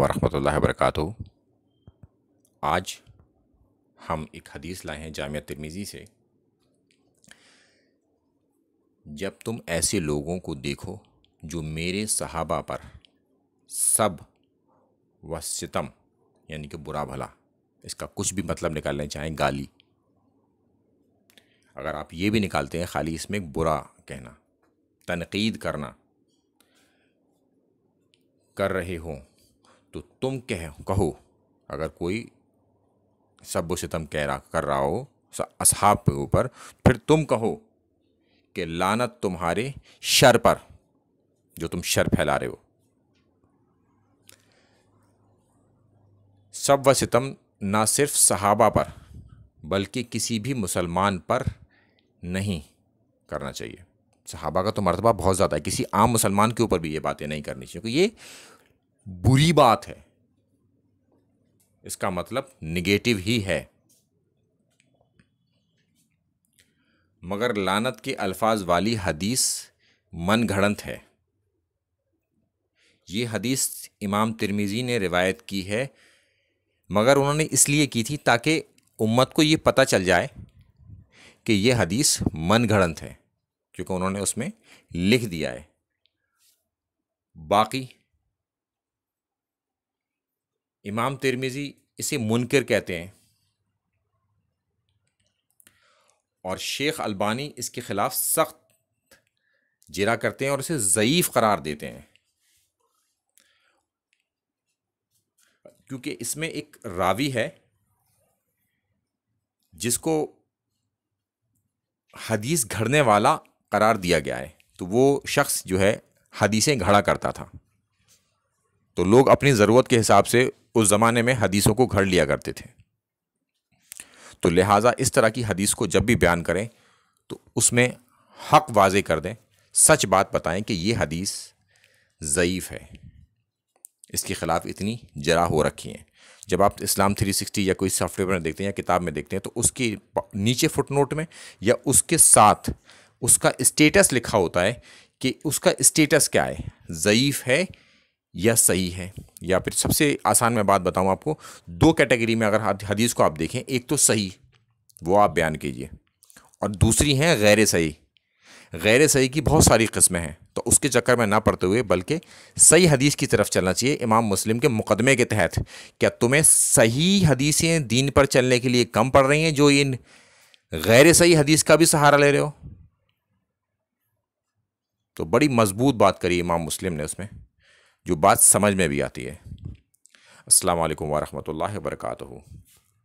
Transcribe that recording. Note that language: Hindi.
वरहमल वरक आज हम एक हदीस लाए हैं जामिया तिरमिज़ी से जब तुम ऐसे लोगों को देखो जो मेरे सहाबा पर सब व सितम यानी कि बुरा भला इसका कुछ भी मतलब निकालने चाहें गाली अगर आप ये भी निकालते हैं खाली इसमें बुरा कहना तनकीद करना कर रहे हों तो तुम कह कहो अगर कोई सब सितम कह रहा कर रहा हो असहाब के ऊपर फिर तुम कहो कि लानत तुम्हारे शर पर जो तुम शर फैला रहे हो सब व सितम ना सिर्फ सहाबा पर बल्कि किसी भी मुसलमान पर नहीं करना चाहिए सहाबा का तो मरतबा बहुत ज़्यादा है किसी आम मुसलमान के ऊपर भी ये बातें नहीं करनी चाहिए क्योंकि ये बुरी बात है इसका मतलब निगेटिव ही है मगर लानत के अल्फाज वाली हदीस मन घड़ंत है ये हदीस इमाम तिरमिज़ी ने रिवायत की है मगर उन्होंने इसलिए की थी ताकि उम्मत को ये पता चल जाए कि यह हदीस मन घड़ंत है क्योंकि उन्होंने उसमें लिख दिया है बाकी इमाम तिरमिज़ी इसे मुनकर कहते हैं और शेख अल्बानी इसके ख़िलाफ़ सख्त जिरा करते हैं और इसे ज़यीफ़ करार देते हैं क्योंकि इसमें एक रावी है जिसको हदीस घड़ने वाला करार दिया गया है तो वो शख्स जो है हदीसें घड़ा करता था तो लोग अपनी ज़रूरत के हिसाब से उस ज़माने में हदीसों को घर लिया करते थे तो लिहाजा इस तरह की हदीस को जब भी बयान करें तो उसमें हक वाजे कर दें सच बात बताएं कि ये हदीस ज़यीफ़ है इसके ख़िलाफ़ इतनी जरा हो रखी हैं जब आप इस्लाम 360 या कोई सॉफ्टवेयर में देखते हैं या किताब में देखते हैं तो उसके नीचे फुटनोट में या उसके साथ उसका स्टेटस लिखा होता है कि उसका स्टेटस क्या है ज़यीफ़ है यह सही है या फिर सबसे आसान मैं बात बताऊं आपको दो कैटेगरी में अगर हदीस को आप देखें एक तो सही वो आप बयान कीजिए और दूसरी है गैर सही गैर सही की बहुत सारी कस्में हैं तो उसके चक्कर में ना पड़ते हुए बल्कि सही हदीस की तरफ चलना चाहिए इमाम मुस्लिम के मुकदमे के तहत क्या तुम्हें सही हदीसें दीन पर चलने के लिए कम पड़ रही हैं जो इन गैर सही हदीस का भी सहारा ले रहे हो तो बड़ी मजबूत बात करी इमाम मुस्लिम ने उसमें जो बात समझ में भी आती है अल्लाम वालेकुम वरहमतुल्लाहि